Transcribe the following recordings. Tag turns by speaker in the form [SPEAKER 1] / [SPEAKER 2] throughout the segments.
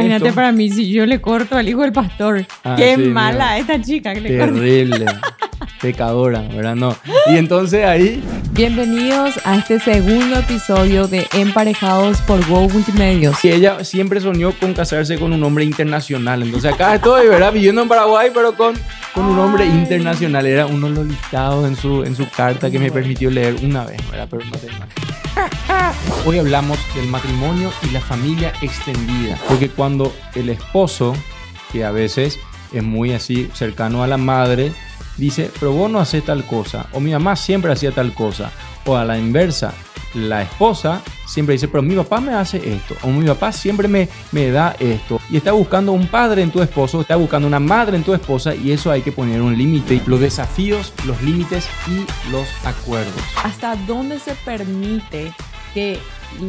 [SPEAKER 1] Imagínate para mí si yo le corto al hijo del pastor. Ah, Qué mala esta chica que le
[SPEAKER 2] Terrible. Pecadora, ¿verdad? No. Y entonces ahí.
[SPEAKER 1] Bienvenidos a este segundo episodio de Emparejados por Go Multimedios.
[SPEAKER 2] Y ella siempre soñó con casarse con un hombre internacional. Entonces acá estoy, ¿verdad? Viviendo en Paraguay, pero con, con un hombre internacional. Era uno de los listados en su, en su carta que me permitió leer una vez, ¿verdad? Pero no Hoy hablamos del matrimonio y la familia extendida, porque cuando el esposo, que a veces es muy así cercano a la madre, dice, pero vos no haces tal cosa, o mi mamá siempre hacía tal cosa, o a la inversa, la esposa siempre dice, pero mi papá me hace esto, o mi papá siempre me, me da esto. Y está buscando un padre en tu esposo, está buscando una madre en tu esposa y eso hay que poner un límite. Los desafíos, los límites y los acuerdos.
[SPEAKER 1] ¿Hasta dónde se permite que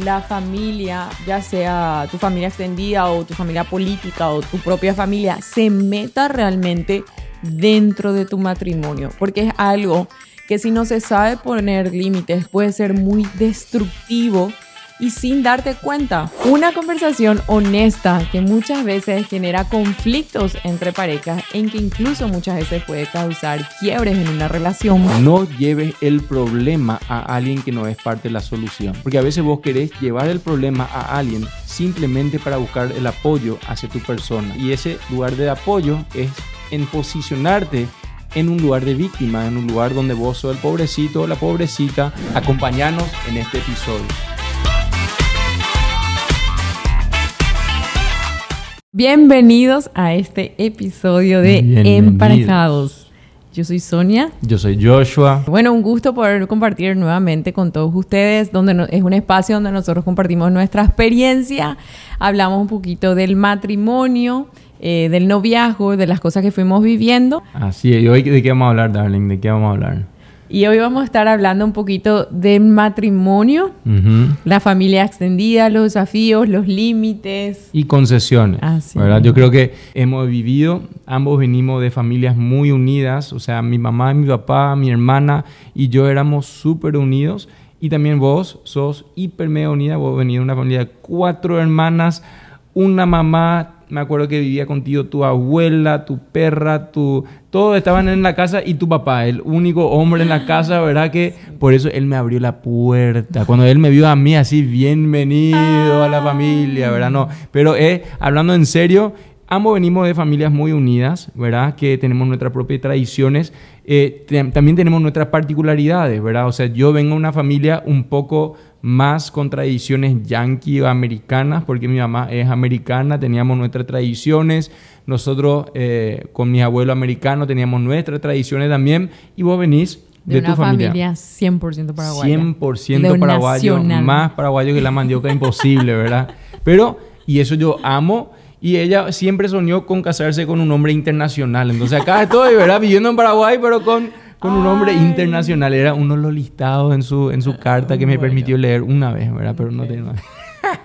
[SPEAKER 1] la familia, ya sea tu familia extendida o tu familia política o tu propia familia, se meta realmente dentro de tu matrimonio? Porque es algo que si no se sabe poner límites puede ser muy destructivo y sin darte cuenta. Una conversación honesta que muchas veces genera conflictos entre parejas en que incluso muchas veces puede causar quiebres en una relación.
[SPEAKER 2] No lleves el problema a alguien que no es parte de la solución, porque a veces vos querés llevar el problema a alguien simplemente para buscar el apoyo hacia tu persona y ese lugar de apoyo es en posicionarte en un lugar de víctima, en un lugar donde vos o el pobrecito o la pobrecita. Acompañanos en este episodio.
[SPEAKER 1] Bienvenidos a este episodio de Emparejados. Yo soy Sonia.
[SPEAKER 2] Yo soy Joshua.
[SPEAKER 1] Bueno, un gusto poder compartir nuevamente con todos ustedes, donde es un espacio donde nosotros compartimos nuestra experiencia, hablamos un poquito del matrimonio eh, del noviazgo, de las cosas que fuimos viviendo.
[SPEAKER 2] Así es, ¿y hoy de qué vamos a hablar, darling? ¿De qué vamos a hablar?
[SPEAKER 1] Y hoy vamos a estar hablando un poquito del matrimonio, la familia extendida, los desafíos, los límites.
[SPEAKER 2] Y concesiones. Ah, ¿verdad? Yo creo que hemos vivido, ambos venimos de familias muy unidas, o sea, mi mamá, mi papá, mi hermana y yo éramos súper unidos. Y también vos sos hiper medio unida, vos venís de una familia de cuatro hermanas, una mamá, me acuerdo que vivía contigo tu abuela, tu perra, tu... Todos estaban en la casa y tu papá, el único hombre en la casa, ¿verdad? Que por eso él me abrió la puerta. Cuando él me vio a mí así, bienvenido a la familia, ¿verdad? No, pero eh, hablando en serio, ambos venimos de familias muy unidas, ¿verdad? Que tenemos nuestras propias tradiciones, eh, también tenemos nuestras particularidades, ¿verdad? O sea, yo vengo de una familia un poco más con tradiciones yanqui americanas, porque mi mamá es americana, teníamos nuestras tradiciones, nosotros eh, con mi abuelo americano, teníamos nuestras tradiciones también, y vos venís de, de una tu familia.
[SPEAKER 1] 100% paraguaya. 100% paraguayo, más
[SPEAKER 2] paraguayo que la mandioca imposible, ¿verdad? Pero, y eso yo amo, y ella siempre soñó con casarse con un hombre internacional, entonces acá estoy, ¿verdad? Viviendo en Paraguay, pero con con un hombre internacional. Era uno de los listados en su, en su ah, carta que me permitió leer una vez, ¿verdad? Pero no tengo.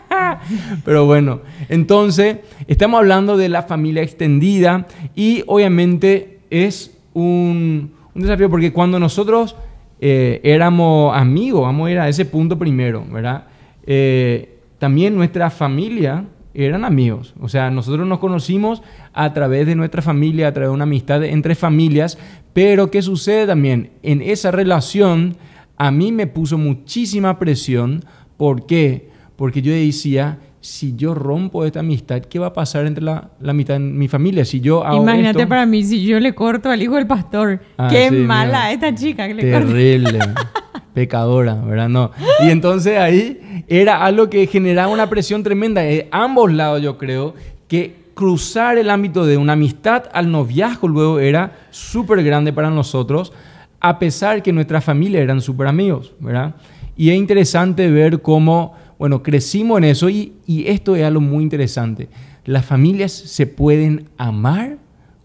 [SPEAKER 2] Pero bueno, entonces estamos hablando de la familia extendida y obviamente es un, desafío porque cuando nosotros eh, éramos amigos, vamos a ir a ese punto primero, ¿verdad? Eh, también nuestra familia eran amigos, o sea, nosotros nos conocimos a través de nuestra familia, a través de una amistad entre familias, pero ¿qué sucede también? En esa relación a mí me puso muchísima presión. ¿Por qué? Porque yo decía, si yo rompo esta amistad, ¿qué va a pasar entre la, mitad de mi familia? Si yo Imagínate
[SPEAKER 1] para mí, si yo le corto al hijo del
[SPEAKER 2] pastor. Ah, qué mala
[SPEAKER 1] esta chica que le
[SPEAKER 2] Terrible. pecadora, ¿verdad? No. Y entonces ahí era algo que generaba una presión tremenda de ambos lados, yo creo, que cruzar el ámbito de una amistad al noviazgo luego era súper grande para nosotros, a pesar que nuestra familia eran súper amigos, ¿verdad? Y es interesante ver cómo, bueno, crecimos en eso y, y esto es algo muy interesante. Las familias se pueden amar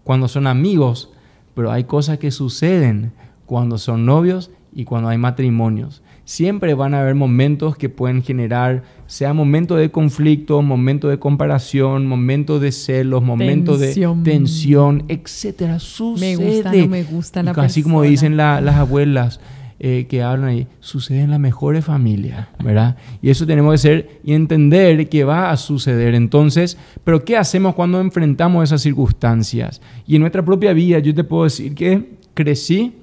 [SPEAKER 2] cuando son amigos, pero hay cosas que suceden cuando son novios y cuando hay matrimonios siempre van a haber momentos que pueden generar, sea momento de conflicto, momento de comparación, momento de celos, momento de tensión, etcétera. Sucede. Me gusta, no me gusta la Así como dicen las abuelas eh, que hablan ahí, sucede en las mejores familias, ¿verdad? Y eso tenemos que ser y entender que va a suceder. Entonces, ¿pero qué hacemos cuando enfrentamos esas circunstancias? Y en nuestra propia vida, yo te puedo decir que crecí,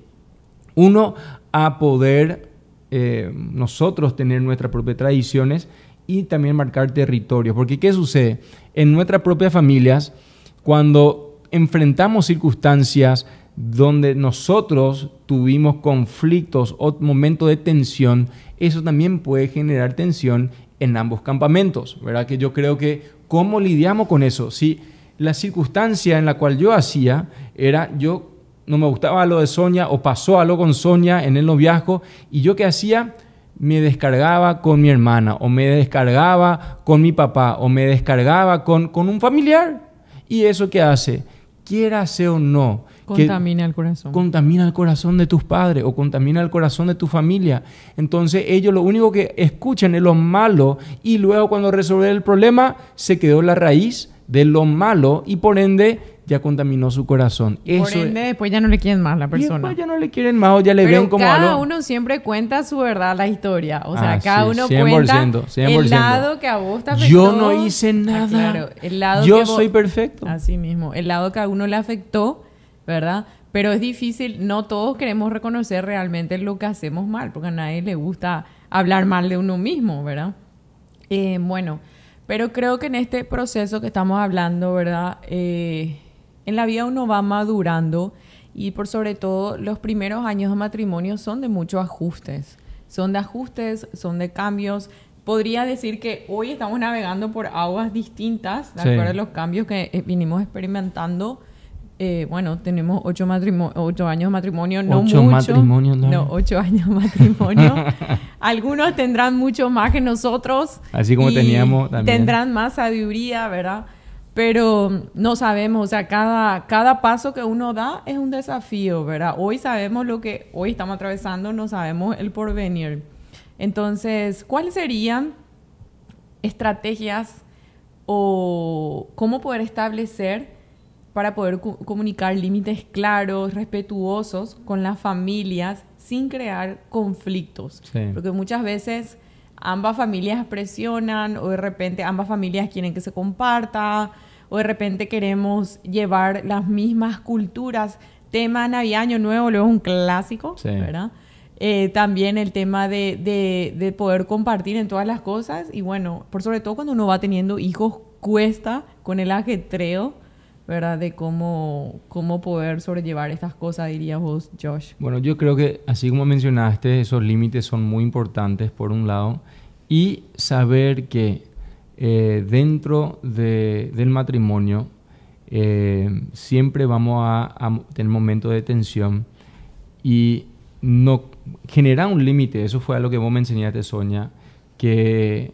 [SPEAKER 2] uno, a poder eh, nosotros tener nuestras propias tradiciones y también marcar territorios. Porque ¿qué sucede? En nuestras propias familias, cuando enfrentamos circunstancias donde nosotros tuvimos conflictos o momentos de tensión, eso también puede generar tensión en ambos campamentos, ¿verdad? Que yo creo que cómo lidiamos con eso. Si la circunstancia en la cual yo hacía era yo no me gustaba lo de Sonia o pasó algo con Sonia en el noviazgo y yo qué hacía, me descargaba con mi hermana o me descargaba con mi papá o me descargaba con, con un familiar. ¿Y eso qué hace? Quiera sea o no. Contamina el corazón. Contamina el corazón de tus padres o contamina el corazón de tu familia. Entonces ellos lo único que escuchan es lo malo y luego cuando resolver el problema se quedó la raíz de lo malo y por ende ya contaminó su corazón. Eso Por
[SPEAKER 1] después ya no le quieren
[SPEAKER 2] más a la persona. después ya no le quieren más o ya le ven como cada
[SPEAKER 1] uno siempre cuenta su verdad, la historia. O sea, cada uno cuenta el lado que a vos Yo no hice ah, nada. Yo soy perfecto. Así mismo, el lado que a uno le afectó, ¿verdad? Pero es difícil, no todos queremos reconocer realmente lo que hacemos mal, porque a nadie le gusta hablar mal de uno mismo, ¿verdad? Eh, bueno, pero creo que en este proceso que estamos hablando, ¿verdad? Eh, en la vida uno va madurando y por sobre todo los primeros años de matrimonio son de muchos ajustes, son de ajustes, son de cambios. Podría decir que hoy estamos navegando por aguas distintas, de acuerdo a los cambios que eh, vinimos experimentando. Eh, bueno, tenemos ocho, años de matrimonio, no ocho mucho. ¿no? ocho años de matrimonio. Algunos tendrán mucho más que nosotros. Así como teníamos también. Tendrán más sabiduría, ¿verdad? pero no sabemos, o sea, cada, paso que uno da es un desafío, ¿verdad? Hoy sabemos lo que hoy estamos atravesando, no sabemos el porvenir. Entonces, ¿cuáles serían estrategias o cómo poder establecer para poder comunicar límites claros, respetuosos con las familias sin crear conflictos? Porque muchas veces ambas familias presionan o de repente ambas familias quieren que se comparta o de repente queremos llevar las mismas culturas. Tema Navidad, Año Nuevo, luego un clásico, ¿verdad? Eh, también el tema de, poder compartir en todas las cosas y bueno, por sobre todo cuando uno va teniendo hijos cuesta con el ajetreo, ¿verdad? De cómo, cómo poder sobrellevar estas cosas, dirías vos, Josh.
[SPEAKER 2] Bueno, yo creo que así como mencionaste, esos límites son muy importantes por un lado y saber que eh, dentro del matrimonio eh, siempre vamos a, tener momentos de tensión y no generar un límite. Eso fue algo que vos me enseñaste, Sonia, que,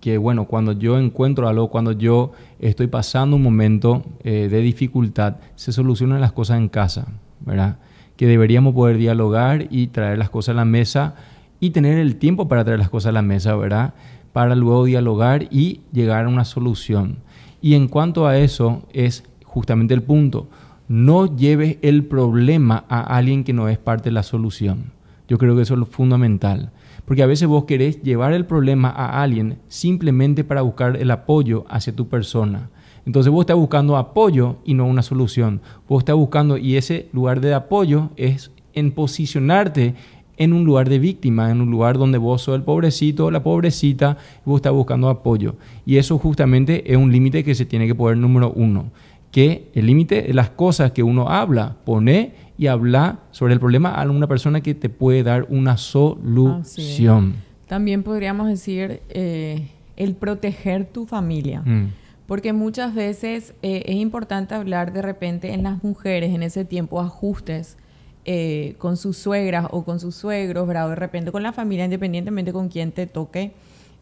[SPEAKER 2] que bueno, cuando yo encuentro algo, cuando yo estoy pasando un momento eh, de dificultad, se solucionan las cosas en casa, ¿verdad? Que deberíamos poder dialogar y traer las cosas a la mesa y tener el tiempo para traer las cosas a la mesa, ¿verdad? para luego dialogar y llegar a una solución. Y en cuanto a eso es justamente el punto. No lleves el problema a alguien que no es parte de la solución. Yo creo que eso es lo fundamental. Porque a veces vos querés llevar el problema a alguien simplemente para buscar el apoyo hacia tu persona. Entonces vos estás buscando apoyo y no una solución. Vos estás buscando, y ese lugar de apoyo es en posicionarte en un lugar de víctima, en un lugar donde vos sos el pobrecito, la pobrecita, vos estás buscando apoyo. Y eso justamente es un límite que se tiene que poner número uno, que el límite de las cosas que uno habla, pone y habla sobre el problema a una persona que te puede dar una solución.
[SPEAKER 1] También podríamos decir eh, el proteger tu familia. Mm. Porque muchas veces eh, es importante hablar de repente en las mujeres en ese tiempo ajustes eh, con sus suegras o con sus suegros, ¿verdad? O de repente con la familia, independientemente con quién te toque.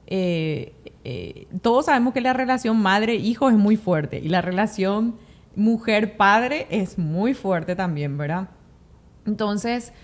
[SPEAKER 1] Eh, eh, todos sabemos que la relación madre-hijo es muy fuerte y la relación mujer-padre es muy fuerte también, ¿verdad? Entonces,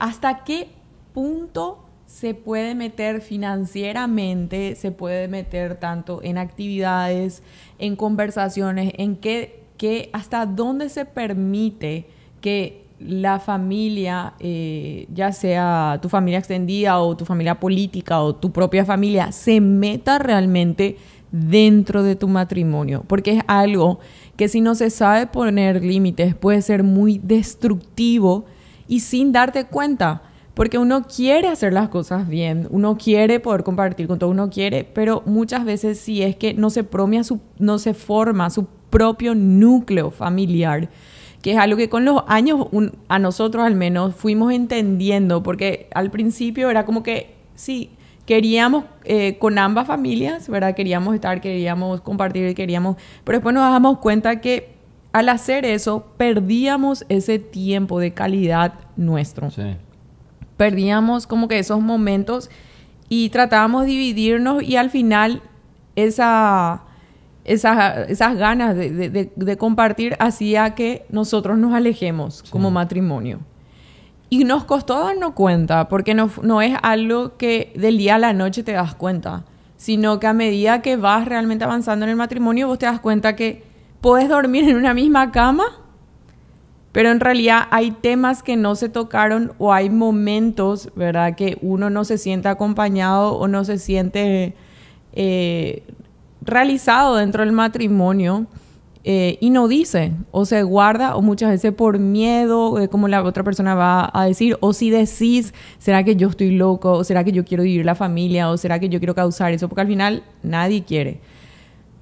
[SPEAKER 1] ¿hasta qué punto se puede meter financieramente, se puede meter tanto en actividades, en conversaciones, en qué, qué hasta dónde se permite que la familia, eh, ya sea tu familia extendida o tu familia política o tu propia familia, se meta realmente dentro de tu matrimonio, porque es algo que si no se sabe poner límites puede ser muy destructivo y sin darte cuenta, porque uno quiere hacer las cosas bien, uno quiere poder compartir con todo, uno quiere, pero muchas veces si es que no se, no se forma su propio núcleo familiar, que es algo que con los años, a nosotros al menos, fuimos entendiendo, porque al principio era como que, sí, queríamos eh, con ambas familias, ¿verdad? Queríamos estar, queríamos compartir, queríamos, pero después nos damos cuenta que al hacer eso, perdíamos ese tiempo de calidad nuestro. Perdíamos como que esos momentos y tratábamos de dividirnos y al final esa esas, esas ganas de, compartir hacía que nosotros nos alejemos como matrimonio. Y nos costó darnos cuenta, porque no, no, es algo que del día a la noche te das cuenta, sino que a medida que vas realmente avanzando en el matrimonio, vos te das cuenta que puedes dormir en una misma cama, pero en realidad hay temas que no se tocaron o hay momentos, ¿verdad?, que uno no se siente acompañado o no se siente... Eh, realizado dentro del matrimonio eh, y no dice o se guarda o muchas veces por miedo de cómo la otra persona va a decir o si decís, ¿será que yo estoy loco? ¿O será que yo quiero vivir la familia? ¿O será que yo quiero causar eso? Porque al final nadie quiere.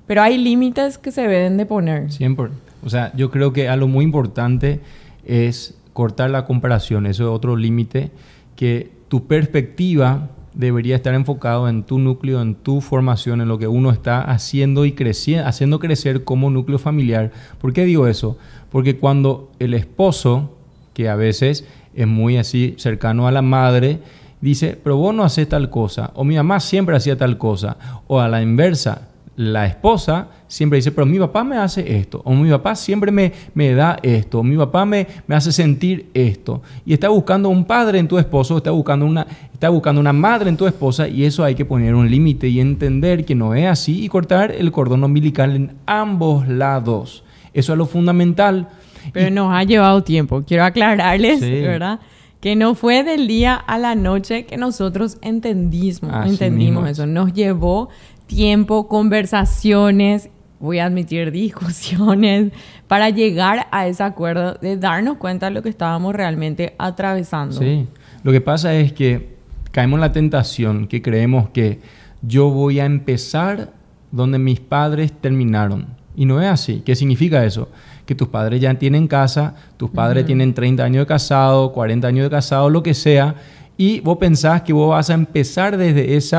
[SPEAKER 1] Pero hay límites que se deben de poner.
[SPEAKER 2] Siempre. O sea, yo creo que algo muy importante es cortar la comparación. Eso es otro límite que tu perspectiva debería estar enfocado en tu núcleo, en tu formación, en lo que uno está haciendo y creciendo, haciendo crecer como núcleo familiar. ¿Por qué digo eso? Porque cuando el esposo, que a veces es muy así cercano a la madre, dice, pero vos no haces tal cosa, o mi mamá siempre hacía tal cosa, o a la inversa, la esposa siempre dice, pero mi papá me hace esto, o mi papá siempre me, me da esto, o mi papá me, me, hace sentir esto. Y está buscando un padre en tu esposo, está buscando, una, está buscando una madre en tu esposa, y eso hay que poner un límite y entender que no es así y cortar el cordón umbilical en ambos lados. Eso es lo fundamental. Pero nos ha llevado tiempo, quiero
[SPEAKER 1] aclararles, ¿verdad? que no fue del día a la noche que nosotros entendimos, entendimos eso. Nos llevó tiempo, conversaciones, voy a admitir discusiones, para llegar a ese acuerdo de darnos cuenta de lo que estábamos realmente atravesando. Sí,
[SPEAKER 2] lo que pasa es que caemos en la tentación que creemos que yo voy a empezar donde mis padres terminaron. Y no es así. ¿Qué significa eso? Que tus padres ya tienen casa, tus padres tienen 30 años de casado, 40 años de casado, lo que sea, y vos pensás que vos vas a empezar desde ese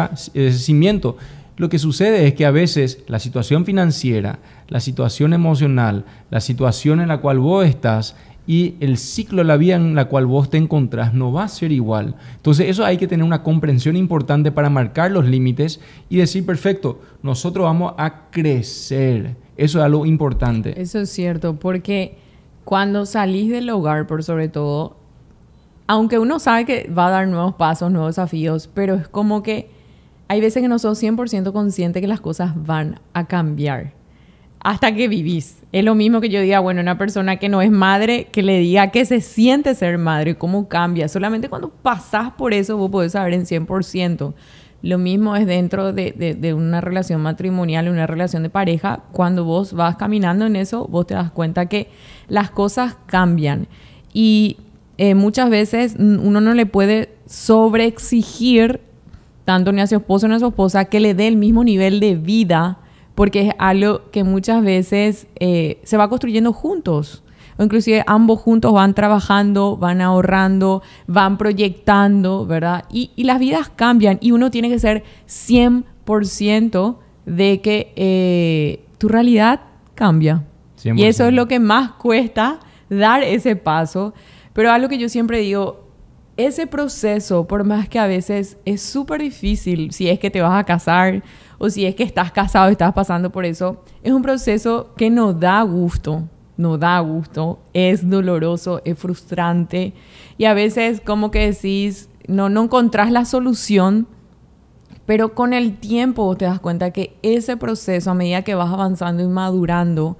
[SPEAKER 2] cimiento. Lo que sucede es que a veces la situación financiera, la situación emocional, la situación en la cual vos estás y el ciclo de la vida en la cual vos te encontrás no va a ser igual. Entonces eso hay que tener una comprensión importante para marcar los límites y decir, perfecto, nosotros vamos a crecer. Eso es algo importante.
[SPEAKER 1] Eso es cierto, porque cuando salís del hogar, por sobre todo, aunque uno sabe que va a dar nuevos pasos, nuevos desafíos, pero es como que hay veces que no sos 100% consciente que las cosas van a cambiar hasta que vivís. Es lo mismo que yo diga, bueno, una persona que no es madre, que le diga que se siente ser madre, cómo cambia. Solamente cuando pasás por eso vos podés saber en 100%. Lo mismo es dentro de, una relación matrimonial, una relación de pareja. Cuando vos vas caminando en eso, vos te das cuenta que las cosas cambian. Y eh, muchas veces uno no le puede sobreexigir tanto ni a su esposo ni a su esposa, que le dé el mismo nivel de vida, porque es algo que muchas veces eh, se va construyendo juntos. O inclusive ambos juntos van trabajando, van ahorrando, van proyectando, ¿verdad? Y, las vidas cambian y uno tiene que ser 100% de que eh, tu realidad cambia. Y eso es lo que más cuesta dar ese paso. Pero algo que yo siempre digo, ese proceso, por más que a veces es súper difícil, si es que te vas a casar o si es que estás casado y estás pasando por eso, es un proceso que no da gusto, no da gusto, es doloroso, es frustrante y a veces como que decís, no, no encontrás la solución, pero con el tiempo te das cuenta que ese proceso, a medida que vas avanzando y madurando,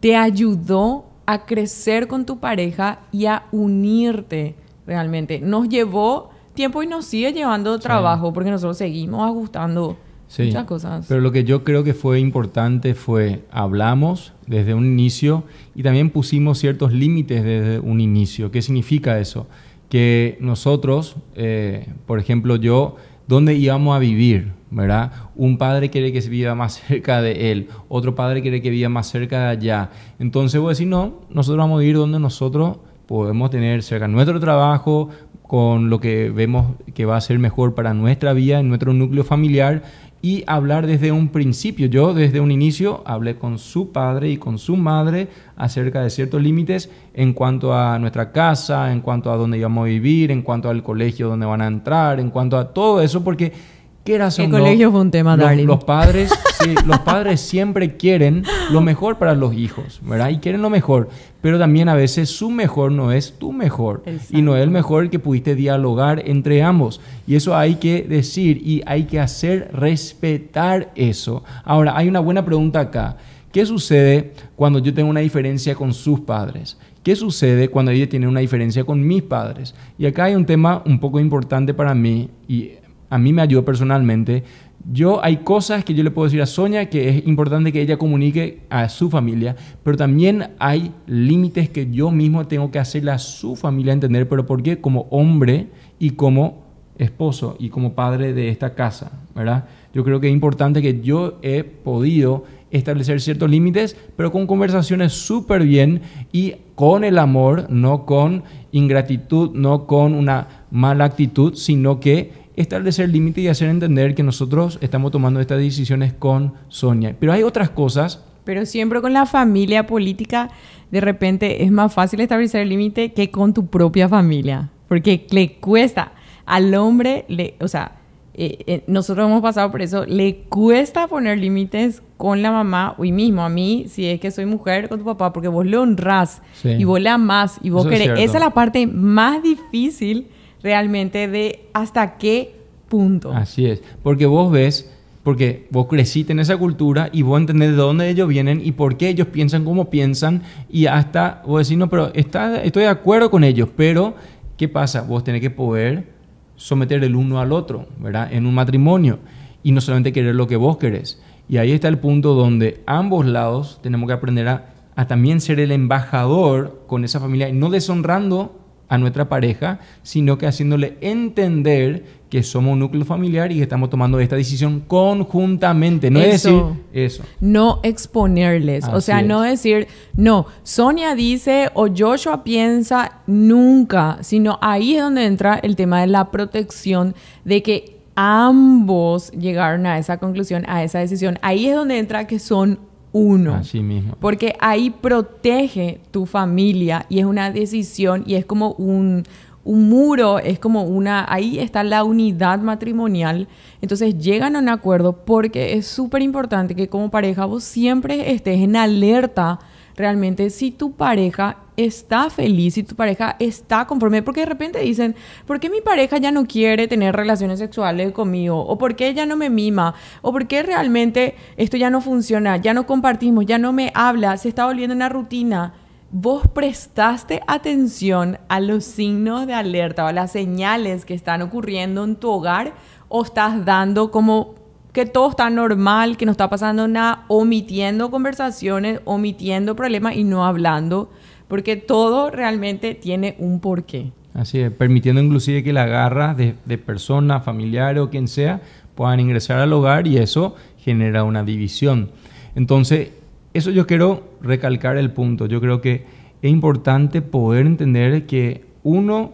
[SPEAKER 1] te ayudó a crecer con tu pareja y a unirte realmente. Nos llevó tiempo y nos sigue llevando trabajo porque nosotros seguimos ajustando muchas cosas. Pero
[SPEAKER 2] lo que yo creo que fue importante fue hablamos desde un inicio y también pusimos ciertos límites desde un inicio. ¿Qué significa eso? Que nosotros, eh, por ejemplo, yo, ¿dónde íbamos a vivir? ¿verdad? Un padre quiere que se viva más cerca de él, otro padre quiere que viva más cerca de allá. Entonces voy a no, nosotros vamos a ir donde nosotros podemos tener cerca nuestro trabajo, con lo que vemos que va a ser mejor para nuestra vida, en nuestro núcleo familiar, y hablar desde un principio. Yo desde un inicio hablé con su padre y con su madre acerca de ciertos límites en cuanto a nuestra casa, en cuanto a dónde íbamos a vivir, en cuanto al colegio donde van a entrar, en cuanto a todo eso, porque en el colegio fue un tema, los, los padres, los padres siempre quieren lo mejor para los hijos, ¿verdad? Y quieren lo mejor, pero también a veces su mejor no es tu mejor y no es el mejor que pudiste dialogar entre ambos. Y eso hay que decir y hay que hacer respetar eso. Ahora, hay una buena pregunta acá. ¿Qué sucede cuando yo tengo una diferencia con sus padres? ¿Qué sucede cuando ella tiene una diferencia con mis padres? Y acá hay un tema un poco importante para mí y a mí me ayudó personalmente. Yo hay cosas que yo le puedo decir a Sonia que es importante que ella comunique a su familia, pero también hay límites que yo mismo tengo que hacerle a su familia entender, pero por qué, como hombre y como esposo y como padre de esta casa, ¿verdad? Yo creo que es importante que yo he podido establecer ciertos límites, pero con conversaciones súper bien y con el amor, no con ingratitud, no con una mala actitud, sino que establecer límites y hacer entender que nosotros estamos tomando estas decisiones con Sonia. Pero hay otras cosas.
[SPEAKER 1] Pero siempre con la familia política, de repente es más fácil establecer el límite que con tu propia familia. Porque le cuesta al hombre, le, o sea, eh, eh, nosotros hemos pasado por eso, le cuesta poner límites con la mamá hoy mismo. A mí, si es que soy mujer, con tu papá, porque vos le honrás y vos le amás y vos querés. Esa es la parte más difícil realmente de hasta qué punto.
[SPEAKER 2] Así es, porque vos ves, porque vos creciste en esa cultura y vos entendés de dónde ellos vienen y por qué ellos piensan como piensan y hasta vos decís, no, pero está, estoy de acuerdo con ellos, pero ¿qué pasa? Vos tenés que poder someter el uno al otro, ¿verdad? En un matrimonio y no solamente querer lo que vos querés. Y ahí está el punto donde ambos lados tenemos que aprender a, a también ser el embajador con esa familia y no deshonrando a nuestra pareja, sino que haciéndole entender que somos un núcleo familiar y que estamos tomando esta decisión conjuntamente. No eso. decir eso.
[SPEAKER 1] No exponerles. o sea, no decir, no, Sonia dice o Joshua piensa nunca, sino ahí es donde entra el tema de la protección, de que ambos llegaron a esa conclusión, a esa decisión. Ahí es donde entra que son uno. Así mismo. Porque ahí protege tu familia y es una decisión y es como un, un muro, es como una, ahí está la unidad matrimonial. Entonces llegan a un acuerdo porque es súper importante que como pareja vos siempre estés en alerta realmente si tu pareja está feliz y tu pareja está conforme, porque de repente dicen, ¿por qué mi pareja ya no quiere tener relaciones sexuales conmigo? ¿O por qué ella no me mima? ¿O por qué realmente esto ya no funciona? Ya no compartimos, ya no me habla, se está volviendo una rutina. Vos prestaste atención a los signos de alerta o a las señales que están ocurriendo en tu hogar o estás dando como que todo está normal, que no está pasando nada, omitiendo conversaciones, omitiendo problemas y no hablando porque todo realmente tiene un porqué.
[SPEAKER 2] Así es, permitiendo inclusive que la garra de, personas, familiares o quien sea puedan ingresar al hogar y eso genera una división. Entonces, eso yo quiero recalcar el punto. Yo creo que es importante poder entender que uno,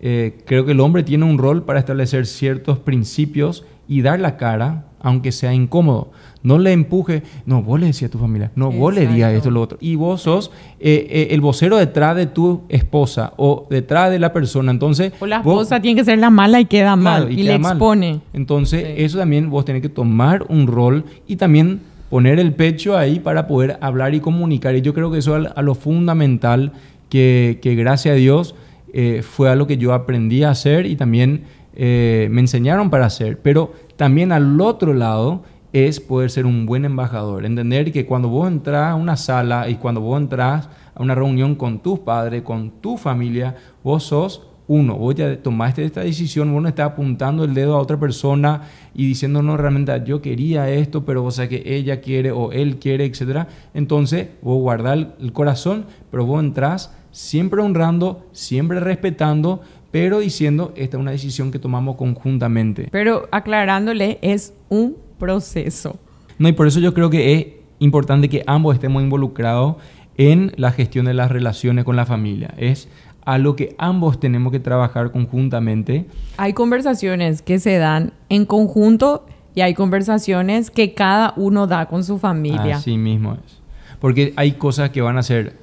[SPEAKER 2] eh, creo que el hombre tiene un rol para establecer ciertos principios y dar la cara, aunque sea incómodo. No le empuje, no, vos le decías a tu familia, no, vos le digas esto, lo otro. Y vos sos eh, eh, el vocero detrás de tu esposa o detrás de la persona. Entonces. O la esposa
[SPEAKER 1] tiene que ser la mala y queda mal y, le expone.
[SPEAKER 2] Entonces, eso también vos tenés que tomar un rol y también poner el pecho ahí para poder hablar y comunicar. Y yo creo que eso es a lo fundamental que, que gracias a Dios, eh, Fue a lo que yo aprendí a hacer y también me enseñaron para hacer. Pero también al otro lado es poder ser un buen embajador. Entender que cuando vos entras a una sala y cuando vos entras a una reunión con tus padres, con tu familia, vos sos uno. Vos ya tomaste esta decisión, vos no estás apuntando el dedo a otra persona y diciendo, no, realmente yo quería esto, pero vos sea que ella quiere o él quiere, etc. Entonces, vos guardás el corazón, pero vos entras siempre honrando, siempre respetando. Pero diciendo, esta es una decisión que tomamos conjuntamente. Pero
[SPEAKER 1] aclarándole, es un proceso.
[SPEAKER 2] No, y por eso yo creo que es importante que ambos estemos involucrados en la gestión de las relaciones con la familia. Es a lo que ambos tenemos que trabajar conjuntamente.
[SPEAKER 1] Hay conversaciones que se dan en conjunto y hay conversaciones que cada uno da con su familia. Así
[SPEAKER 2] mismo es. Porque hay cosas que van a ser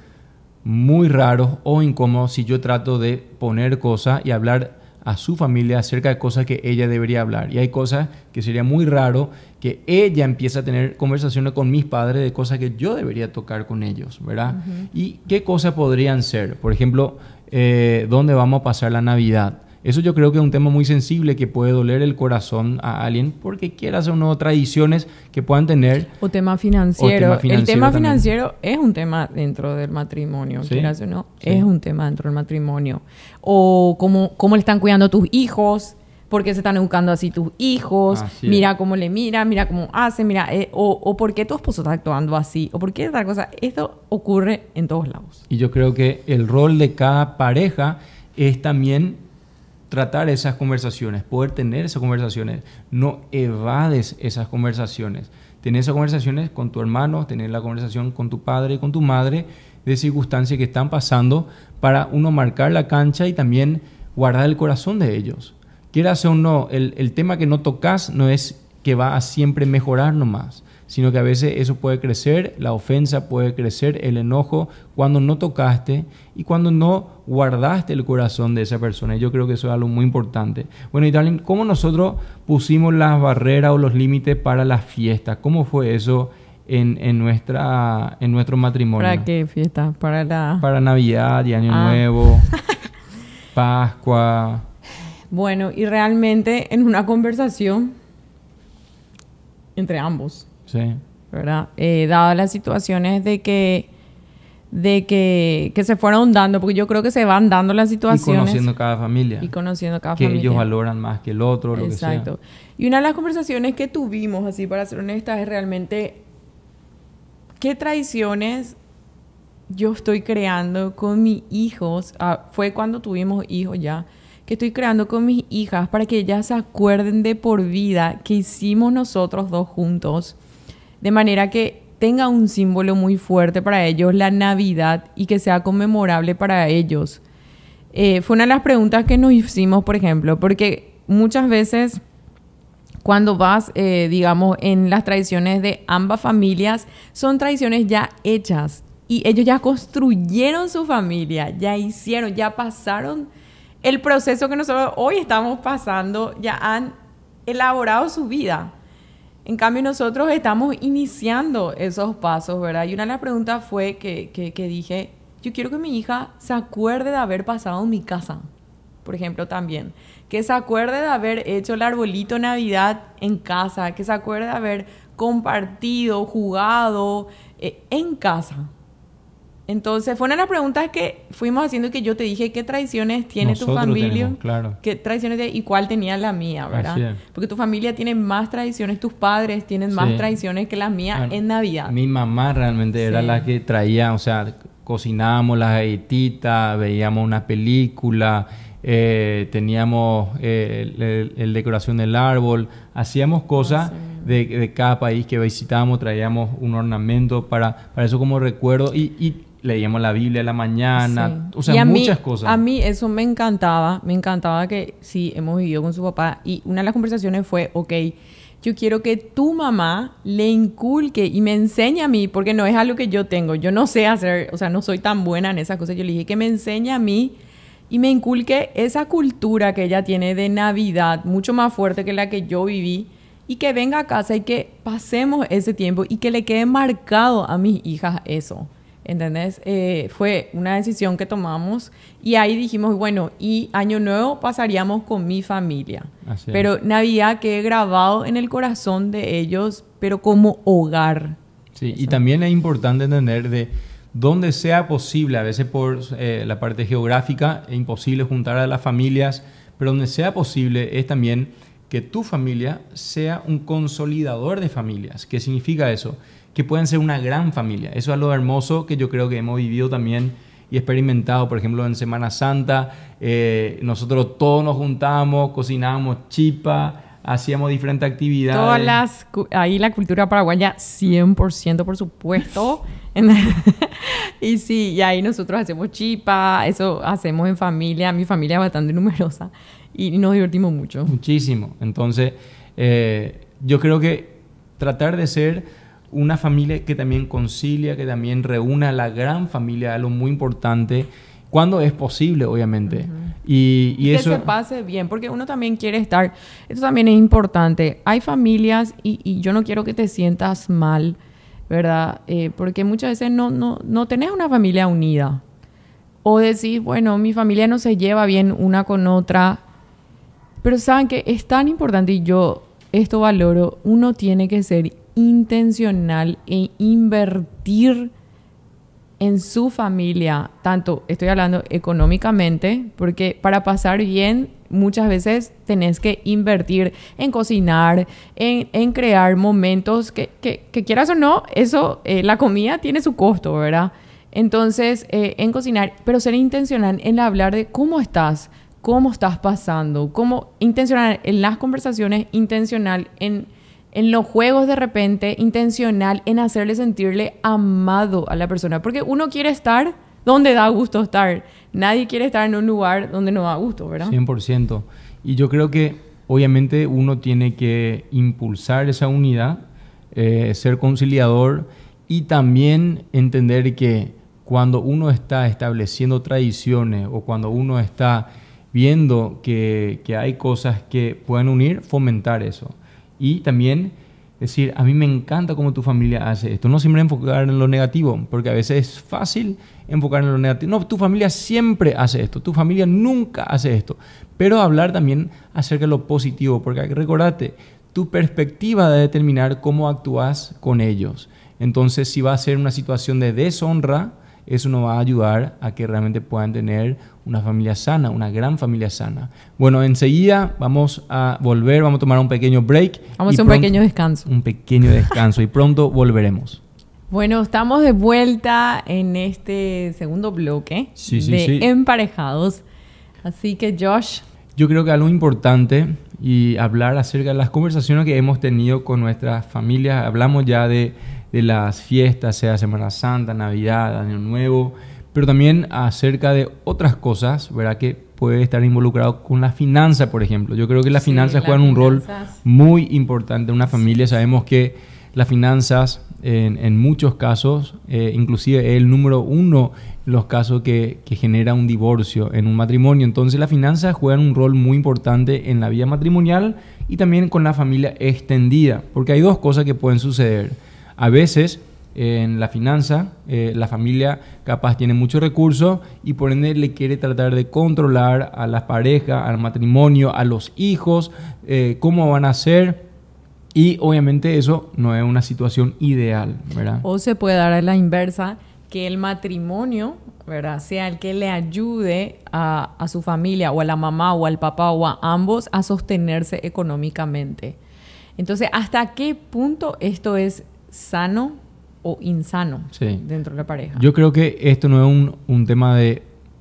[SPEAKER 2] muy raros o incómodos si yo trato de poner cosas y hablar a su familia acerca de cosas que ella debería hablar. Y hay cosas que sería muy raro que ella empiece a tener conversaciones con mis padres de cosas que yo debería tocar con ellos, ¿verdad? ¿Y qué cosas podrían ser? Por ejemplo, eh, ¿dónde vamos a pasar la Navidad? Eso yo creo que es un tema muy sensible que puede doler el corazón a alguien porque quiera hacer no tradiciones que puedan tener.
[SPEAKER 1] O tema financiero. el tema financiero es un tema dentro del matrimonio, no, es un tema dentro del matrimonio. O cómo, cómo le están cuidando a tus hijos, por qué se están educando así tus hijos, mira cómo le mira, mira cómo hace, mira, eh, o, o, por qué tu esposo está actuando así, o por qué otra cosa. Esto ocurre en todos lados.
[SPEAKER 2] Y yo creo que el rol de cada pareja es también tratar esas conversaciones, poder tener esas conversaciones. No evades esas conversaciones. Tener esas conversaciones con tu hermano, tener la conversación con tu padre y con tu madre de circunstancias que están pasando para uno marcar la cancha y también guardar el corazón de ellos. Quieras o no, el, el tema que no tocas no es que va a siempre mejorar nomás sino que a veces eso puede crecer, la ofensa puede crecer, el enojo, cuando no tocaste y cuando no guardaste el corazón de esa persona. Y yo creo que eso es algo muy importante. Bueno, y tal, ¿cómo nosotros pusimos las barreras o los límites para las fiestas? ¿Cómo fue eso? En, nuestra, en nuestro matrimonio. ¿Para
[SPEAKER 1] qué fiesta? Para la...
[SPEAKER 2] Para Navidad y Año ah. Nuevo, Pascua.
[SPEAKER 1] Bueno, y realmente en una conversación entre ambos, Sí. ¿Verdad? Eh, las situaciones de que de que, que, se fueron dando, porque yo creo que se van dando las situaciones. Y conociendo cada familia. Y conociendo cada familia. Que ellos
[SPEAKER 2] valoran más que el otro, lo Exacto. Que sea.
[SPEAKER 1] Y una de las conversaciones que tuvimos, así para ser honesta, es realmente qué tradiciones yo estoy creando con mis hijos. Ah, fue cuando tuvimos hijos ya que estoy creando con mis hijas para que ellas se acuerden de por vida que hicimos nosotros dos juntos de manera que tenga un símbolo muy fuerte para ellos la Navidad y que sea conmemorable para ellos. Eh, fue una de las preguntas que nos hicimos, por ejemplo, porque muchas veces cuando vas, eh, digamos, en las tradiciones de ambas familias, son tradiciones ya hechas y ellos ya construyeron su familia, ya hicieron, ya pasaron el proceso que nosotros hoy estamos pasando, ya han elaborado su vida. En cambio, nosotros estamos iniciando esos pasos, ¿verdad? Y una de las preguntas fue que, dije, yo quiero que mi hija se acuerde de haber pasado en mi casa, por ejemplo, también. Que se acuerde de haber hecho el arbolito Navidad en casa, que se acuerde de haber compartido, jugado eh, en casa, entonces, fueron las preguntas que fuimos haciendo que yo te dije qué tradiciones tiene tu familia, claro. qué tradiciones? y cuál tenía la mía, ¿verdad? Porque tu familia tiene más tradiciones, tus padres tienen más tradiciones que las mías ah, en Navidad.
[SPEAKER 2] Mi mamá realmente era la que traía, o sea, cocinábamos las galletitas, veíamos una película, eh, teníamos eh, el, decoración del árbol, hacíamos cosas. Ah, de, cada país que visitábamos, traíamos un ornamento para, para eso como recuerdo. Y, y leíamos la Biblia en la mañana, o sea, muchas cosas. A mí
[SPEAKER 1] eso me encantaba, me encantaba que sí, hemos vivido con su papá y una de las conversaciones fue, ok, yo quiero que tu mamá le inculque y me enseñe a mí, porque no es algo que yo tengo, yo no sé hacer, o sea, no soy tan buena en esas cosas, yo le dije que me enseñe a mí y me inculque esa cultura que ella tiene de Navidad, mucho más fuerte que la que yo viví, y que venga a casa y que pasemos ese tiempo y que le quede marcado a mis hijas eso. ¿entendés? Eh, fue una decisión que tomamos y ahí dijimos, bueno, y Año Nuevo pasaríamos con mi familia. pero Navidad que he grabado en el corazón de ellos, pero como hogar.
[SPEAKER 2] Sí, y también es importante entender de donde sea posible, a veces por eh, la parte geográfica es imposible juntar a las familias, pero donde sea posible es también que tu familia sea un consolidador de familias. ¿Qué significa eso? que pueden ser una gran familia. Eso es lo hermoso que yo creo que hemos vivido también y experimentado, por ejemplo, en Semana Santa, eh, nosotros todos nos juntamos, cocinábamos chipa, hacíamos diferentes actividades. Todas las,
[SPEAKER 1] ahí la cultura paraguaya 100%, por supuesto. y sí, y ahí nosotros hacemos chipa, eso hacemos en familia, mi familia es bastante numerosa y nos
[SPEAKER 2] divertimos mucho. Muchísimo. Entonces, eh, yo creo que tratar de ser una familia que también concilia, que también reúna a la gran familia, algo muy importante, cuando es posible, obviamente. y, eso... Que se
[SPEAKER 1] pase bien, porque uno también quiere estar, esto también es importante, hay familias y, yo no quiero que te sientas mal, ¿verdad? Eh, porque muchas veces no, no, no tenés una familia unida. O decís, bueno, mi familia no se lleva bien una con otra. Pero saben que es tan importante y yo esto valoro, uno tiene que ser intencional e invertir en su familia, tanto estoy hablando económicamente, porque para pasar bien muchas veces tenés que invertir en cocinar, en, crear momentos que, quieras o no, eso, eh, la comida tiene su costo, ¿verdad? Entonces, eh, en cocinar, pero ser intencional en hablar de cómo estás, cómo estás pasando, cómo intencional en las conversaciones, intencional en en los juegos de repente intencional en hacerle sentirle amado a la persona, porque uno quiere estar donde da gusto estar. Nadie quiere estar en un lugar donde no da gusto, ¿verdad?
[SPEAKER 2] 100%. Y yo creo que obviamente uno tiene que impulsar esa unidad, eh, ser conciliador y también entender que cuando uno está estableciendo tradiciones o cuando uno está viendo que, que hay cosas que pueden unir, fomentar eso. Y también decir, a mí me encanta cómo tu familia hace esto. No siempre enfocar en lo negativo, porque a veces es fácil enfocar en lo negativo. No, tu familia siempre hace esto, tu familia nunca hace esto. Pero hablar también acerca de lo positivo, porque recordarte, tu perspectiva de determinar cómo actúas con ellos. Entonces, si va a ser una situación de deshonra, eso nos va a ayudar a que realmente puedan tener una familia sana, una gran familia sana. Bueno, enseguida vamos a volver, vamos a tomar un pequeño break. Vamos a un pequeño descanso. Un pequeño descanso y pronto volveremos.
[SPEAKER 1] Bueno, estamos de vuelta en este segundo bloque de emparejados. Así que Josh.
[SPEAKER 2] Yo creo que algo importante y hablar acerca de las conversaciones que hemos tenido con nuestras familias. Hablamos ya de de las fiestas, sea Semana Santa, Navidad, Año Nuevo, pero también acerca de otras cosas, ¿verdad? Que puede estar involucrado con la finanza, por ejemplo. Yo creo que las finanzas juegan un rol muy importante en una familia. Sabemos que las finanzas, en, muchos casos, eh, inclusive es el número uno los casos que, que, genera un divorcio en un matrimonio. Entonces las finanzas juegan un rol muy importante en la vida matrimonial y también con la familia extendida, porque hay dos cosas que pueden suceder. A veces eh, en la finanza, eh, la familia capaz tiene muchos recursos y por ende le quiere tratar de controlar a la pareja, al matrimonio, a los hijos, eh, cómo van a ser. Y obviamente eso no es una situación ideal, ¿verdad?
[SPEAKER 1] O se puede dar a la inversa, que el matrimonio, ¿verdad? Sea el que le ayude a, a su familia o a la mamá o al papá o a ambos a sostenerse económicamente. Entonces, ¿hasta qué punto esto es sano o insano
[SPEAKER 2] dentro de la pareja. Yo creo que esto no es un, tema de,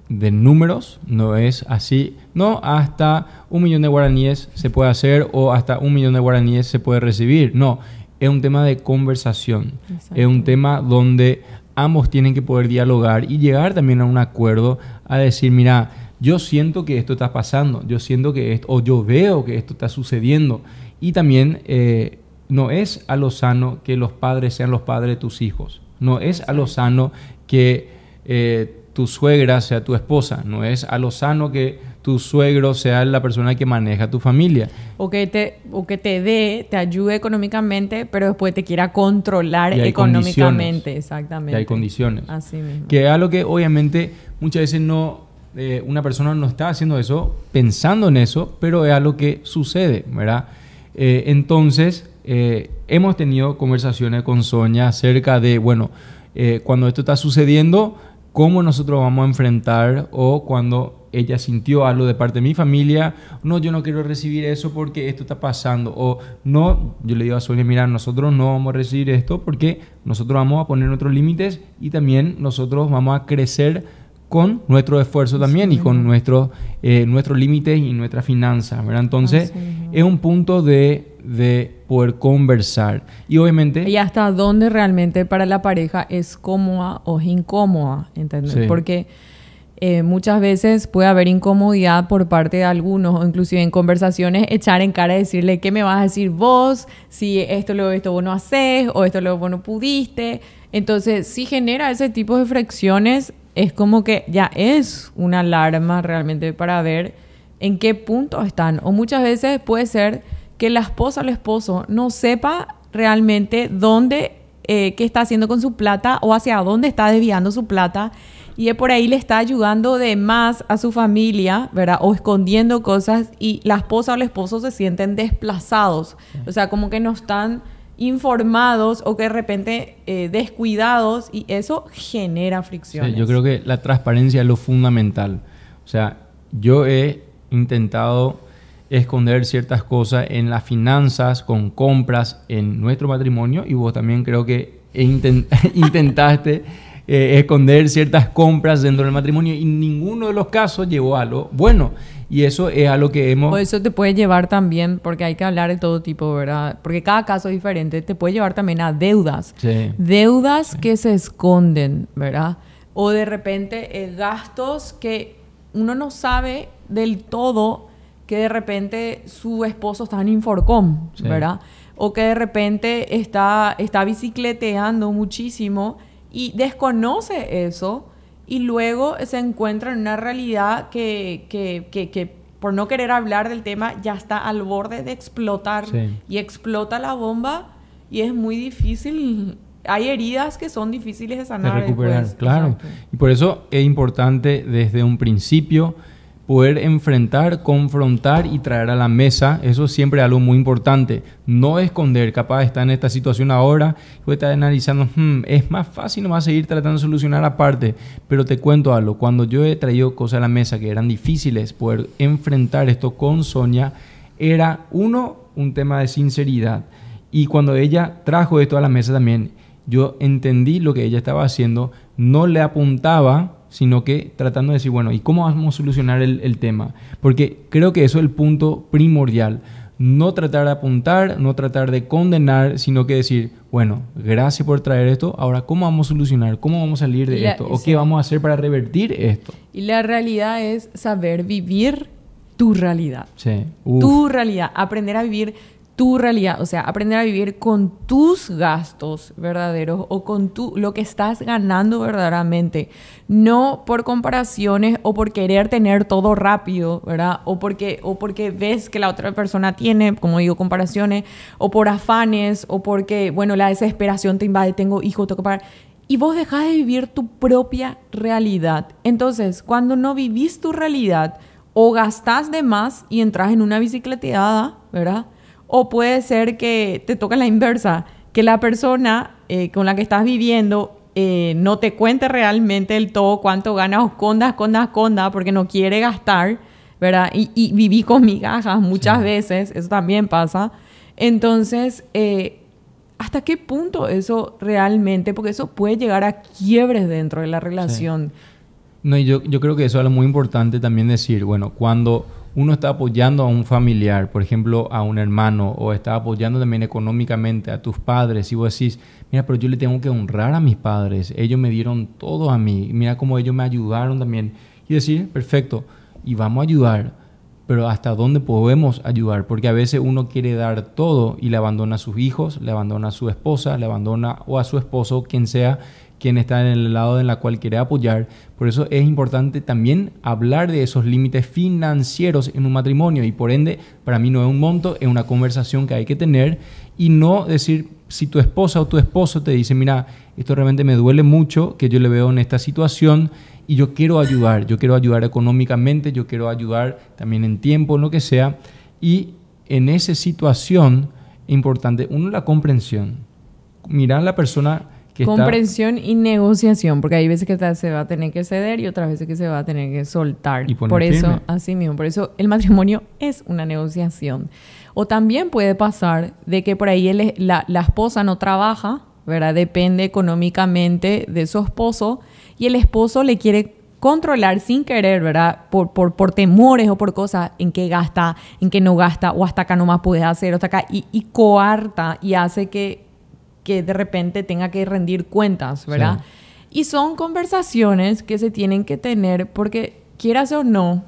[SPEAKER 2] números, no es así. No, hasta un millón de guaraníes se puede hacer o hasta un millón de guaraníes se puede recibir. No, es un tema de conversación. Es un tema donde ambos tienen que poder dialogar y llegar también a un acuerdo a decir, mira, yo siento que esto está pasando, yo siento que esto, o yo veo que esto está sucediendo. Y también... Eh, no es a lo sano que los padres sean los padres de tus hijos. No es a lo sano que eh, tu suegra sea tu esposa. No es a lo sano que tu suegro sea la persona que maneja tu familia.
[SPEAKER 1] O que te, o que te dé, te ayude económicamente, pero después te quiera controlar económicamente. Exactamente. Y hay condiciones. Así mismo. Que
[SPEAKER 2] es algo que obviamente muchas veces no, eh, una persona no está haciendo eso, pensando en eso, pero es algo que sucede, ¿verdad? Eh, entonces, eh, hemos tenido conversaciones con Sonia acerca de, bueno, eh, cuando esto está sucediendo, cómo nosotros vamos a enfrentar o cuando ella sintió algo de parte de mi familia, no, yo no quiero recibir eso porque esto está pasando, o no, yo le digo a Sonia, mira, nosotros no vamos a recibir esto porque nosotros vamos a poner otros límites y también nosotros vamos a crecer con nuestro esfuerzo también y con eh, nuestros nuestro límites y nuestra finanza, ¿verdad? Entonces, es un punto de, poder conversar. Y obviamente... Y
[SPEAKER 1] hasta dónde realmente para la pareja es cómoda o es incómoda, ¿entendés? Porque eh, muchas veces puede haber incomodidad por parte de algunos, o inclusive en conversaciones, echar en cara decirle, ¿qué me vas a decir vos? Si esto lo esto vos no haces, o esto lo vos no pudiste. Entonces, sí genera ese tipo de fricciones es como que ya es una alarma realmente para ver en qué punto están. O muchas veces puede ser que la esposa o el esposo no sepa realmente dónde, eh, qué está haciendo con su plata o hacia dónde está desviando su plata. Y por ahí le está ayudando de más a su familia, ¿verdad? O escondiendo cosas y la esposa o el esposo se sienten desplazados. O sea, como que no están informados o que de repente eh, descuidados y eso genera fricciones. yo creo
[SPEAKER 2] que la transparencia es lo fundamental. O sea, yo he intentado esconder ciertas cosas en las finanzas, con compras, en nuestro matrimonio y vos también creo que intentaste eh, esconder ciertas compras dentro del matrimonio y ninguno de los casos llevó a lo bueno. Y eso es a lo que hemos... O eso
[SPEAKER 1] te puede llevar también, porque hay que hablar de todo tipo, ¿verdad? Porque cada caso es diferente, te puede llevar también a deudas. Sí. Deudas que se esconden, ¿verdad? O de repente eh, gastos que uno no sabe del todo que de repente su esposo está en Inforcom, ¿verdad? O que de repente está, está bicicleteando muchísimo y desconoce eso y luego se encuentra en una realidad que, que, que, por no querer hablar del tema ya está al borde de explotar y explota la bomba y es muy difícil. Hay heridas que son difíciles de sanar. recuperar,
[SPEAKER 2] claro. Y por eso es importante desde un principio poder enfrentar, confrontar y traer a la mesa, eso es siempre algo muy importante. No esconder, capaz estar en esta situación ahora, puede estar analizando, hmm, es más fácil no a seguir tratando de solucionar aparte, pero te cuento algo, cuando yo he traído cosas a la mesa que eran difíciles, poder enfrentar esto con Sonia, era uno, un tema de sinceridad, y cuando ella trajo esto a la mesa también, yo entendí lo que ella estaba haciendo, no le apuntaba, sino que tratando de decir, bueno, ¿y cómo vamos a solucionar el, tema? Porque creo que eso es el punto primordial no tratar de apuntar, no tratar de condenar, sino que decir, bueno, gracias por traer esto, ahora cómo vamos a solucionar, cómo vamos a salir de esto, o qué vamos a hacer para revertir esto.
[SPEAKER 1] Y la realidad es saber vivir tu realidad.
[SPEAKER 2] Sí. Tu
[SPEAKER 1] realidad, aprender a vivir tu realidad, o sea, aprender a vivir con tus gastos verdaderos o con tu, lo que estás ganando verdaderamente, no por comparaciones o por querer tener todo rápido, ¿verdad? O porque, o porque ves que la otra persona tiene, como digo, comparaciones, o por afanes, o porque, bueno, la desesperación te invade, tengo hijo, tengo que pagar y vos dejás de vivir tu propia realidad. Entonces, cuando no vivís tu realidad o gastás de más y entras en una bicicleteada, ¿verdad? O puede ser que te toque la inversa, que la persona eh, con la que estás viviendo eh, no te cuente realmente el todo cuánto ganas, o escondas, esconda, porque no quiere gastar, ¿verdad? Y, viví con migajas muchas veces, eso también pasa. Entonces, eh, ¿hasta qué punto eso realmente? Porque eso puede llegar a quiebres dentro de la relación.
[SPEAKER 2] No, yo, yo creo que eso es algo muy importante también decir, bueno, cuando uno está apoyando a un familiar, por ejemplo, a un hermano, o está apoyando también económicamente a tus padres, y vos decís, mira, pero yo le tengo que honrar a mis padres, ellos me dieron todo a mí, mira cómo ellos me ayudaron también, y decir, perfecto, y vamos a ayudar, pero hasta dónde podemos ayudar, porque a veces uno quiere dar todo y le abandona a sus hijos, le abandona a su esposa, le abandona o a su esposo, quien sea, quien está en el lado en la cual quiere apoyar. Por eso es importante también hablar de esos límites financieros en un matrimonio y por ende para mí no es un monto, es una conversación que hay que tener y no decir si tu esposa o tu esposo te dice, mira, esto realmente me duele mucho que yo le veo en esta situación y yo quiero ayudar, yo quiero ayudar económicamente, yo quiero ayudar también en tiempo, en lo que sea. Y en esa situación, importante, uno, la comprensión. Mirar la persona Comprensión
[SPEAKER 1] y negociación, porque hay veces que se va a tener que ceder y otras veces que se va a tener que soltar. por eso, así mismo, por eso el matrimonio es una negociación. O también puede pasar de que por ahí el, la, la esposa no trabaja, ¿verdad? Depende económicamente de su esposo y el esposo le quiere controlar sin querer, ¿verdad? Por, por, por, temores o por cosas en que gasta, en que no gasta, o hasta acá no más puede hacer, hasta acá, y, y coarta y hace que que de repente tenga que rendir cuentas, ¿verdad? Y son conversaciones que se tienen que tener porque, quieras o no,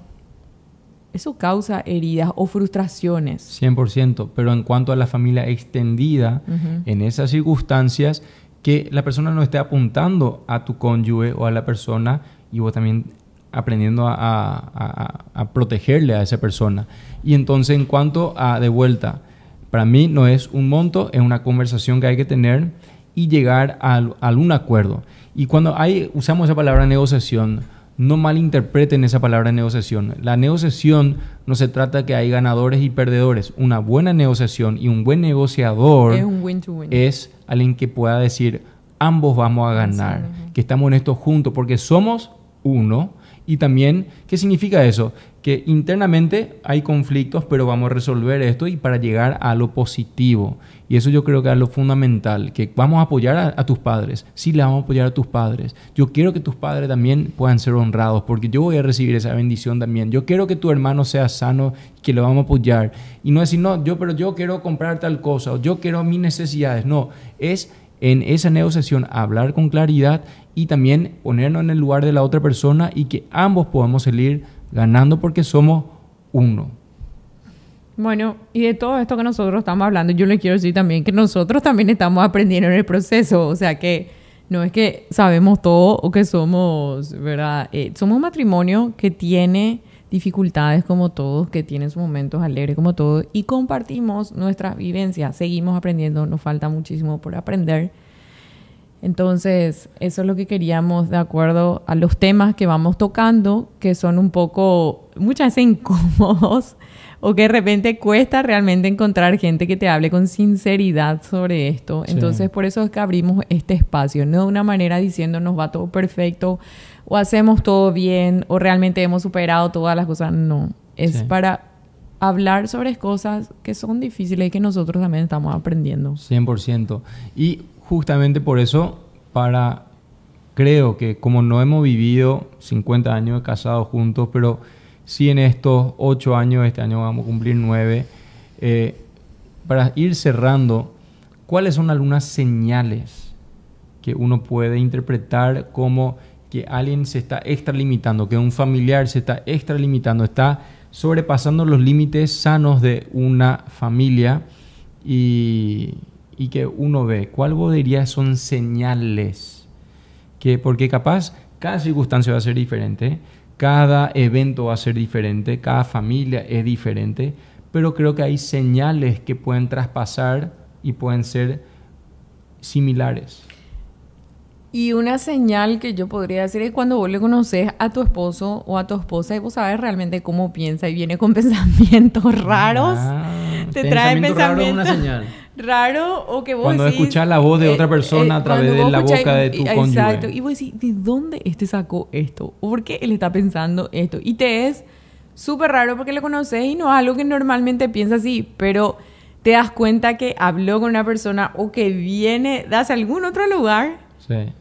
[SPEAKER 1] eso causa heridas o frustraciones.
[SPEAKER 2] 100%, pero en cuanto a la familia extendida, en esas circunstancias, que la persona no esté apuntando a tu cónyuge o a la persona y vos también aprendiendo a protegerle a esa persona. Y entonces en cuanto a, de vuelta, para mí no es un monto, es una conversación que hay que tener y llegar a algún acuerdo. Y cuando hay, usamos esa palabra negociación, no malinterpreten esa palabra negociación. La negociación no se trata que hay ganadores y perdedores. Una buena negociación y un buen negociador es, alguien que pueda decir, ambos vamos a ganar, que estamos en esto juntos, porque somos uno y también, ¿qué significa eso? Que internamente hay conflictos, pero vamos a resolver esto y para llegar a lo positivo. Y eso yo creo que es lo fundamental, que vamos a apoyar a, tus padres. Sí, le vamos a apoyar a tus padres. Yo quiero que tus padres también puedan ser honrados, porque yo voy a recibir esa bendición también. Yo quiero que tu hermano sea sano, que lo vamos a apoyar. Y no decir, no, yo, pero yo quiero comprar tal cosa, o yo quiero mis necesidades. No, es en esa negociación hablar con claridad y también ponernos en el lugar de la otra persona y que ambos podamos salir ganando porque somos uno.
[SPEAKER 1] Bueno, y de todo esto que nosotros estamos hablando, yo le quiero decir también que nosotros también estamos aprendiendo en el proceso, o sea que no es que sabemos todo o que somos, ¿verdad? Eh, somos un matrimonio que tiene dificultades como todos, que tienen sus momentos alegres como todos, y compartimos nuestras vivencias, seguimos aprendiendo, nos falta muchísimo por aprender. Entonces, eso es lo que queríamos de acuerdo a los temas que vamos tocando, que son un poco, muchas veces incómodos, o que de repente cuesta realmente encontrar gente que te hable con sinceridad sobre esto. Entonces, por eso es que abrimos este espacio, no de una manera diciendo nos va todo perfecto, o hacemos todo bien o realmente hemos superado todas las cosas. No, es para hablar sobre cosas que son difíciles y que nosotros también estamos aprendiendo.
[SPEAKER 2] 100%. Y justamente por eso, para, creo que como no hemos vivido 50 años casados juntos, pero sí en estos 8 años, este año vamos a cumplir 9, eh, para ir cerrando, ¿cuáles son algunas señales que uno puede interpretar como que alguien se está extralimitando, que un familiar se está extralimitando, está sobrepasando los límites sanos de una familia y, que uno ve. ¿Cuál vos dirías son señales? Que, porque capaz cada circunstancia va a ser diferente, cada evento va a ser diferente, cada familia es diferente, pero creo que hay señales que pueden traspasar y pueden ser similares.
[SPEAKER 1] Y una señal que yo podría decir es cuando vos le conoces a tu esposo o a tu esposa y vos sabes realmente cómo piensa y viene con pensamientos ah, raros. te trae pensamientos raro, raro o que vos Cuando escuchas
[SPEAKER 2] la voz de eh, otra persona a eh, través de la boca de tu Exacto.
[SPEAKER 1] Y vos decís, ¿de dónde este sacó esto? ¿O por qué él está pensando esto? Y te es súper raro porque lo conoces y no es algo que normalmente piensa así, pero te das cuenta que habló con una persona o que viene, das algún otro lugar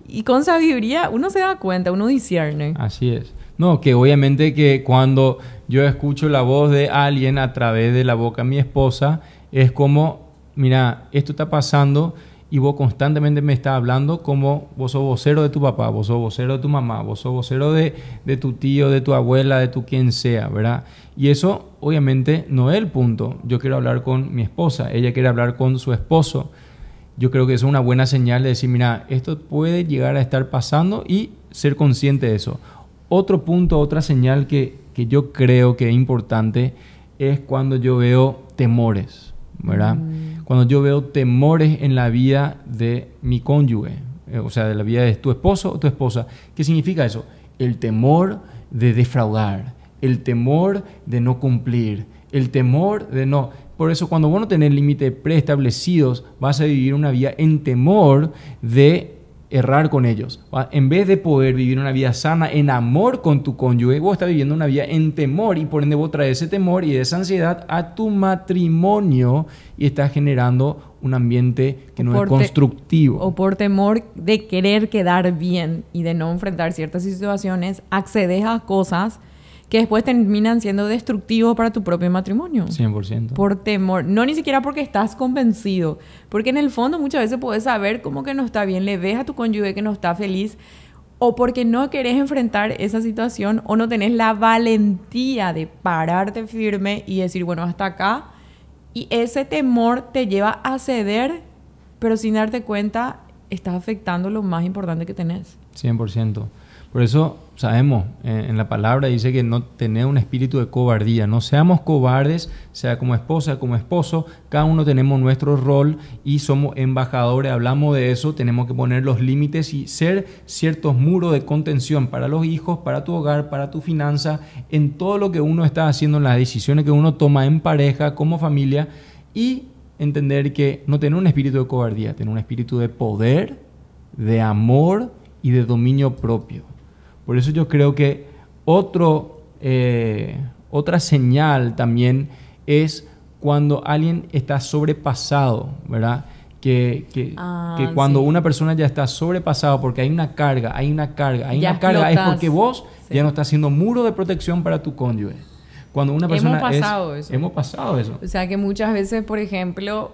[SPEAKER 1] y con sabiduría uno se da cuenta, uno discierne.
[SPEAKER 2] Así es. No, que obviamente que cuando yo escucho la voz de alguien a través de la boca de mi esposa, es como, mira, esto está pasando y vos constantemente me estás hablando como vos sos vocero de tu papá, vos sos vocero de tu mamá, vos sos vocero de, de tu tío, de tu abuela, de tu quien sea, ¿verdad? Y eso obviamente no es el punto. Yo quiero hablar con mi esposa, ella quiere hablar con su esposo yo creo que es una buena señal de decir, mira, esto puede llegar a estar pasando y ser consciente de eso. Otro punto, otra señal que, yo creo que es importante es cuando yo veo temores, ¿verdad? Mm. Cuando yo veo temores en la vida de mi cónyuge, eh, o sea, de la vida de tu esposo o tu esposa. ¿Qué significa eso? El temor de defraudar, el temor de no cumplir, el temor de no. Por eso cuando vos no tenés límites preestablecidos, vas a vivir una vida en temor de errar con ellos. En vez de poder vivir una vida sana en amor con tu cónyuge, vos estás viviendo una vida en temor y por ende vos traes ese temor y esa ansiedad a tu matrimonio y estás generando un ambiente que no es constructivo.
[SPEAKER 1] O por temor de querer quedar bien y de no enfrentar ciertas situaciones, accedes a cosas que después terminan siendo destructivos para tu propio matrimonio.
[SPEAKER 2] 100%.
[SPEAKER 1] Por temor, no ni siquiera porque estás convencido, porque en el fondo muchas veces puedes saber cómo que no está bien, le ves a tu cónyuge que no está feliz o porque no querés enfrentar esa situación o no tenés la valentía de pararte firme y decir, bueno, hasta acá. Y ese temor te lleva a ceder, pero sin darte cuenta, estás afectando lo más importante que tenés.
[SPEAKER 2] 100%. Por eso sabemos, en la palabra dice que no tener un espíritu de cobardía, no seamos cobardes, sea como esposa, como esposo, cada uno tenemos nuestro rol y somos embajadores, hablamos de eso, tenemos que poner los límites y ser ciertos muros de contención para los hijos, para tu hogar, para tu finanza, en todo lo que uno está haciendo, en las decisiones que uno toma en pareja, como familia y entender que no tener un espíritu de cobardía, tener un espíritu de poder, de amor y de dominio propio. Por eso yo creo que otro, eh, otra señal también es cuando alguien está sobrepasado, ¿verdad? Que, ah, cuando una persona ya está sobrepasado porque hay una carga, hay una carga, hay una carga, es porque vos ya no estás haciendo muro de protección para tu cónyuge. Cuando una persona... Hemos pasado eso. Hemos pasado eso. O
[SPEAKER 1] sea que muchas veces, por ejemplo,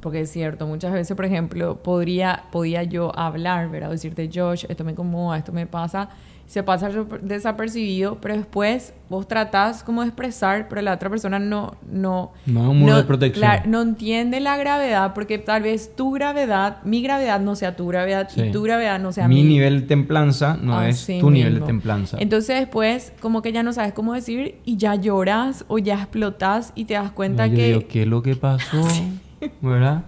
[SPEAKER 1] porque es cierto, muchas veces, por ejemplo, podría, yo hablar, ¿verdad? decirte, Josh, esto me incomoda, esto me pasa se pasa desapercibido, pero después vos tratás como de expresar, pero la otra persona no... No, no, entiende la gravedad, porque tal vez tu gravedad, mi gravedad no sea tu gravedad y tu gravedad no sea mi. Mi
[SPEAKER 2] nivel de templanza no ah, es tu nivel de templanza.
[SPEAKER 1] Entonces después como que ya no sabes cómo decir y ya lloras o ya explotas y te das cuenta que...
[SPEAKER 2] ¿Qué es lo que pasó? ¿Verdad?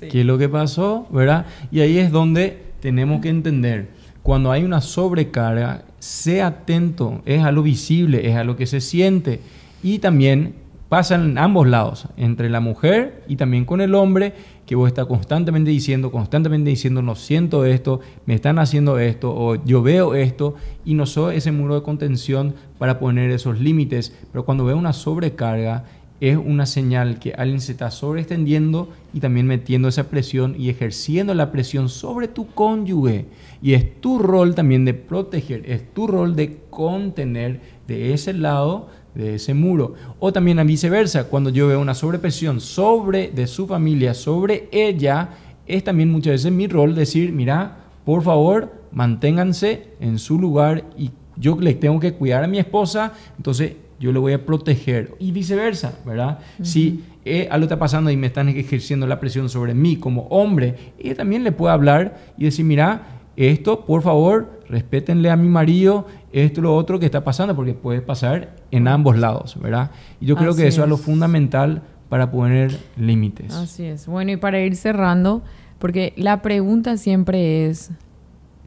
[SPEAKER 2] ¿Qué es lo que pasó? ¿Verdad? Y ahí es donde tenemos que entender cuando hay una sobrecarga, sé atento, es a lo visible, es a lo que se siente. Y también pasan ambos lados, entre la mujer y también con el hombre, que vos está constantemente diciendo, constantemente diciendo, no siento esto, me están haciendo esto, o yo veo esto, y no soy ese muro de contención para poner esos límites. Pero cuando veo una sobrecarga, es una señal que alguien se está sobreextendiendo y también metiendo esa presión y ejerciendo la presión sobre tu cónyuge. Y es tu rol también de proteger, es tu rol de contener de ese lado, de ese muro. O también a viceversa, cuando yo veo una sobrepresión sobre de su familia, sobre ella, es también muchas veces mi rol decir, mira, por favor, manténganse en su lugar y yo le tengo que cuidar a mi esposa, entonces yo le voy a proteger y viceversa, ¿verdad? Si eh, algo está pasando y me están ejerciendo la presión sobre mí como hombre, ella también le puede hablar y decir, mira, esto, por favor, respétenle a mi marido, esto, lo otro que está pasando, porque puede pasar en ambos lados, ¿verdad? Y yo creo que eso es. es lo fundamental para poner límites. Así
[SPEAKER 1] es. Bueno, y para ir cerrando, porque la pregunta siempre es,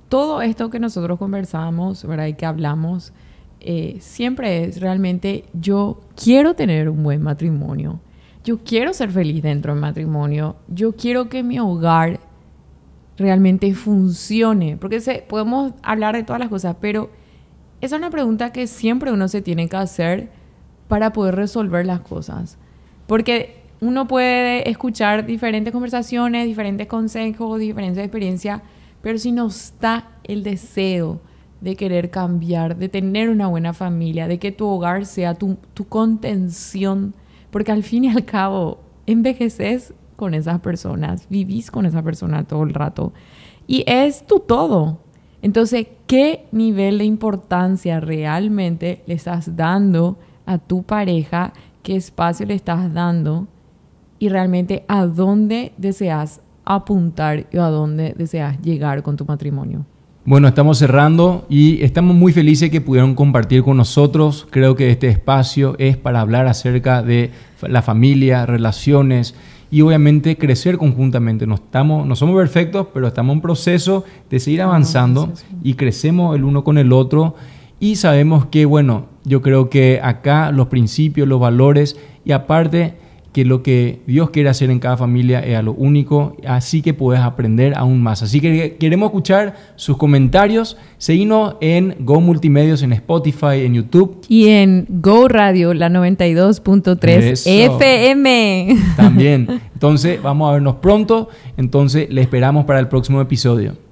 [SPEAKER 1] todo esto que nosotros conversamos, ¿verdad? Y que hablamos, eh, siempre es realmente yo quiero tener un buen matrimonio, yo quiero ser feliz dentro del matrimonio, yo quiero que mi hogar realmente funcione, porque se, podemos hablar de todas las cosas, pero esa es una pregunta que siempre uno se tiene que hacer para poder resolver las cosas, porque uno puede escuchar diferentes conversaciones, diferentes consejos, diferentes experiencias, pero si no está el deseo, de querer cambiar, de tener una buena familia, de que tu hogar sea tu, contención, porque al fin y al cabo envejeces con esas personas, vivís con esa persona todo el rato y es tu todo. Entonces, ¿qué nivel de importancia realmente le estás dando a tu pareja? ¿Qué espacio le estás dando? Y realmente, ¿a dónde deseas apuntar y a dónde deseas llegar con tu matrimonio?
[SPEAKER 2] Bueno, estamos cerrando y estamos muy felices que pudieron compartir con nosotros. Creo que este espacio es para hablar acerca de la familia, relaciones y obviamente crecer conjuntamente. No, estamos, no somos perfectos, pero estamos en proceso de seguir avanzando y crecemos el uno con el otro y sabemos que, bueno, yo creo que acá los principios, los valores y aparte que lo que Dios quiere hacer en cada familia es a lo único, así que puedes aprender aún más. Así que queremos escuchar sus comentarios. Seguimos en Go Multimedios, en Spotify, en YouTube.
[SPEAKER 1] Y en Go Radio, la 92.3 FM.
[SPEAKER 2] También. Entonces, vamos a vernos pronto. Entonces, le esperamos para el próximo episodio.